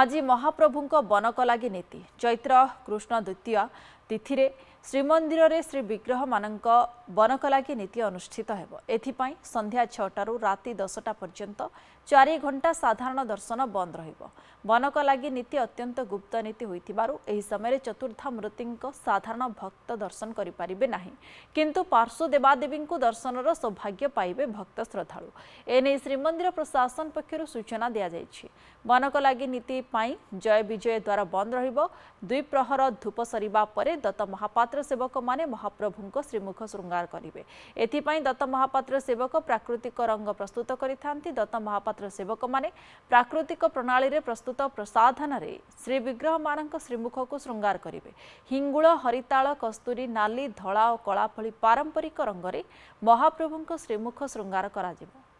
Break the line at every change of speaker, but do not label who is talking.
ଆଜି ମହାପ୍ରଭୁଙ୍କ ବନକଲାଗି ନୀତି ଚୈତ୍ର କୃଷ୍ଣ ଦ୍ୱିତୀୟ ତିଥିରେ ଶ୍ରୀମନ୍ଦିରରେ ଶ୍ରୀବିଗ୍ରହମାନଙ୍କ ବନକଲାଗି ନୀତି ଅନୁଷ୍ଠିତ ହେବ ଏଥିପାଇଁ ସନ୍ଧ୍ୟା ଛଅଟାରୁ ରାତି ଦଶଟା ପର୍ଯ୍ୟନ୍ତ ଚାରି ଘଣ୍ଟା ସାଧାରଣ ଦର୍ଶନ ବନ୍ଦ ରହିବ ବନକଲାଗି ନୀତି ଅତ୍ୟନ୍ତ ଗୁପ୍ତ ନୀତି ହୋଇଥିବାରୁ ଏହି ସମୟରେ ଚତୁର୍ଦ୍ଧା ମୂର୍ତ୍ତିଙ୍କ ସାଧାରଣ ଭକ୍ତ ଦର୍ଶନ କରିପାରିବେ ନାହିଁ କିନ୍ତୁ ପାର୍ଶ୍ୱ ଦେବାଦେବୀଙ୍କୁ ଦର୍ଶନର ସୌଭାଗ୍ୟ ପାଇବେ ଭକ୍ତ ଶ୍ରଦ୍ଧାଳୁ ଏନେଇ ଶ୍ରୀମନ୍ଦିର ପ୍ରଶାସନ ପକ୍ଷରୁ ସୂଚନା ଦିଆଯାଇଛି ବନକଲାଗି ନୀତି ପାଇଁ ଜୟ ବିଜୟ ଦ୍ୱାର ବନ୍ଦ ରହିବ ଦ୍ୱିପ୍ରହର ଧୂପ ସରିବା ପରେ ଦତ୍ତ ମହାପାତ୍ର ସେବକମାନେ ମହାପ୍ରଭୁଙ୍କ ଶ୍ରୀମୁଖ ଶୃଙ୍ଗାର କରିବେ ଏଥିପାଇଁ ଦତ୍ତ ମହାପାତ୍ର ସେବକ ପ୍ରାକୃତିକ ରଙ୍ଗ ପ୍ରସ୍ତୁତ କରିଥାନ୍ତି ଦତ୍ତ ମହାପାତ୍ର ସେବକମାନେ ପ୍ରାକୃତିକ ପ୍ରଣାଳୀରେ ପ୍ରସ୍ତୁତ ପ୍ରସାଧନରେ ଶ୍ରୀବିଗ୍ରହମାନଙ୍କ ଶ୍ରୀମୁଖକୁ ଶୃଙ୍ଗାର କରିବେ ହିଙ୍ଗୁଳ ହରିତାଳ କସ୍ତୁରୀ ନାଲି ଧଳା ଓ କଳା ଭଳି ପାରମ୍ପରିକ ରଙ୍ଗରେ ମହାପ୍ରଭୁଙ୍କ ଶ୍ରୀମୁଖ ଶୃଙ୍ଗାର କରାଯିବ